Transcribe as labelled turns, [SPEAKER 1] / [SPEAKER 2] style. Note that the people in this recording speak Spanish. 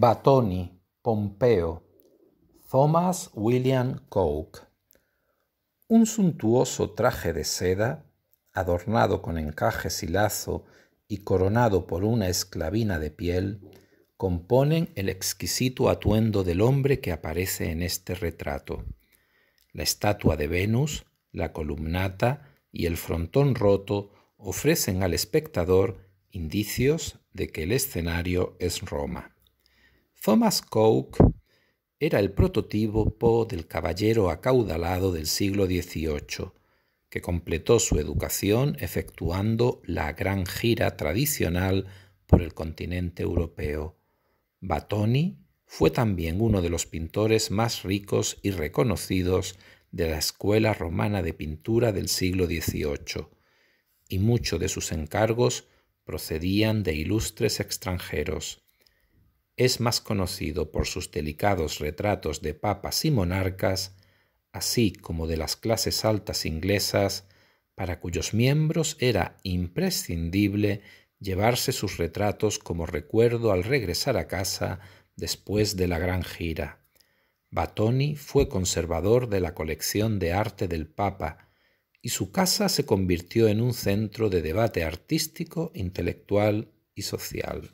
[SPEAKER 1] Batoni, Pompeo, Thomas William Coke. Un suntuoso traje de seda, adornado con encajes y lazo y coronado por una esclavina de piel, componen el exquisito atuendo del hombre que aparece en este retrato. La estatua de Venus, la columnata y el frontón roto ofrecen al espectador indicios de que el escenario es Roma. Thomas Coke era el prototipo del caballero acaudalado del siglo XVIII, que completó su educación efectuando la gran gira tradicional por el continente europeo. Batoni fue también uno de los pintores más ricos y reconocidos de la escuela romana de pintura del siglo XVIII, y muchos de sus encargos procedían de ilustres extranjeros es más conocido por sus delicados retratos de papas y monarcas, así como de las clases altas inglesas, para cuyos miembros era imprescindible llevarse sus retratos como recuerdo al regresar a casa después de la gran gira. Batoni fue conservador de la colección de arte del Papa, y su casa se convirtió en un centro de debate artístico, intelectual y social.